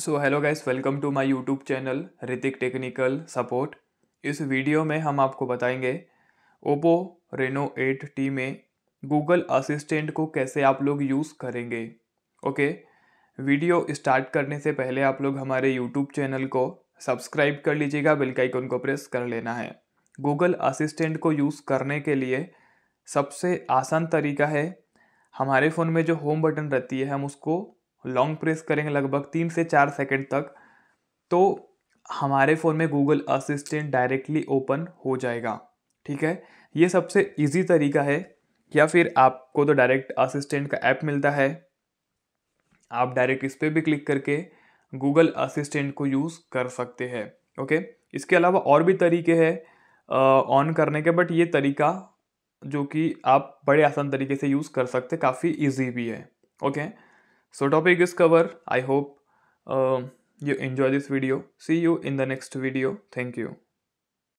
So hello guys welcome to my YouTube channel Hrithik technical support इस video में हम आपको बताएंगे ओप्पो रेनो एट टी में गूगल असिस्टेंट को कैसे आप लोग यूज़ करेंगे ओके वीडियो स्टार्ट करने से पहले आप लोग हमारे यूट्यूब चैनल को सब्सक्राइब कर लीजिएगा बेल का आइकन को प्रेस कर लेना है गूगल असिस्टेंट को यूज़ करने के लिए सबसे आसान तरीका है हमारे फ़ोन में जो होम बटन रहती है हम उसको लॉन्ग प्रेस करेंगे लगभग तीन से चार सेकेंड तक तो हमारे फ़ोन में गूगल असिस्टेंट डायरेक्टली ओपन हो जाएगा ठीक है ये सबसे इजी तरीका है या फिर आपको तो डायरेक्ट असिस्टेंट का ऐप मिलता है आप डायरेक्ट इस पर भी क्लिक करके गूगल असिस्टेंट को यूज़ कर सकते हैं ओके इसके अलावा और भी तरीके हैं ऑन करने के बट ये तरीका जो कि आप बड़े आसान तरीके से यूज़ कर सकते काफ़ी ईजी भी है okay So topic is cover. I hope uh, you enjoy this video. See you in the next video. Thank you.